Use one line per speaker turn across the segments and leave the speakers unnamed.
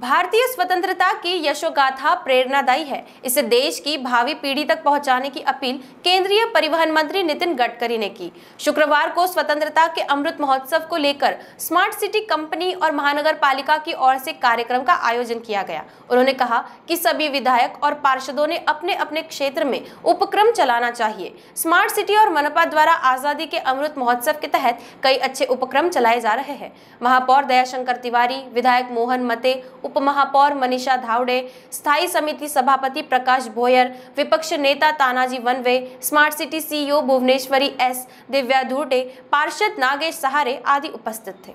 भारतीय स्वतंत्रता की यशोगाथा प्रेरणादायी है इसे देश की भावी पीढ़ी तक पहुंचाने की अपील केंद्रीय परिवहन मंत्री नितिन गडकरी ने की शुक्रवार को स्वतंत्रता के अमृत महोत्सव को लेकर स्मार्ट सिटी कंपनी और महानगर पालिका की ओर से कार्यक्रम का आयोजन किया गया उन्होंने कहा कि सभी विधायक और पार्षदों ने अपने अपने क्षेत्र में उपक्रम चलाना चाहिए स्मार्ट सिटी और मनपा द्वारा आजादी के अमृत महोत्सव के तहत कई अच्छे उपक्रम चलाए जा रहे हैं महापौर दयाशंकर तिवारी विधायक मोहन मते उपमहापौर मनीषा धावड़े स्थायी समिति सभापति प्रकाश भोयर विपक्ष नेता Tanaji Wanve smart city CEO Bhuvaneshwari S Divya Dhute पार्षद नागेश सहारे आदि उपस्थित थे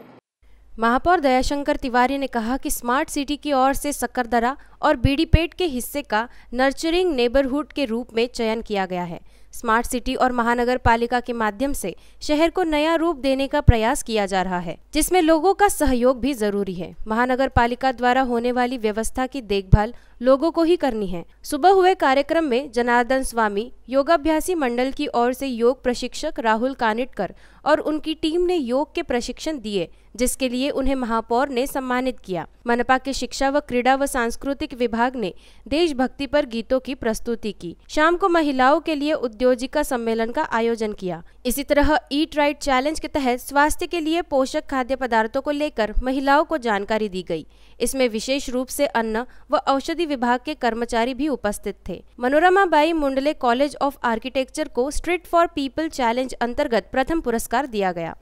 महापौर दयाशंकर तिवारी ने कहा कि स्मार्ट सिटी की ओर से सकरदरा और बीडीपेट के हिस्से का नर्चरिंग नेबरहुड के रूप में चयन किया गया है स्मार्ट सिटी और महानगर पालिका के माध्यम से शहर को नया रूप देने का प्रयास किया जा रहा है जिसमें लोगों का सहयोग भी जरूरी है महानगर पालिका द्वारा होने वाली व्यवस्था की देखभाल लोगों को ही करनी है सुबह हुए कार्यक्रम में जनार्दन स्वामी योगाभ्यासी मंडल की ओर से योग प्रशिक्षक राहुल कानिटकर और उनकी टीम ने योग के प्रशिक्षण दिए जिसके लिए उन्हें महापौर ने सम्मानित किया मनपा के शिक्षा व क्रीड़ा व सांस्कृतिक विभाग ने देशभक्ति पर गीतों की प्रस्तुति की शाम को महिलाओं के लिए उद्योजिका सम्मेलन का आयोजन किया इसी तरह ईट राइट चैलेंज के तहत स्वास्थ्य के लिए पोषक खाद्य पदार्थों को लेकर महिलाओं को जानकारी दी गई इसमें विशेष रूप से अन्न व औषधि विभाग के कर्मचारी भी उपस्थित थे Manorama Bai Mundle college of architecture को स्ट्रीट फॉर पीपल चैलेंज अंतर्गत प्रथम पुरस्कार दिया गया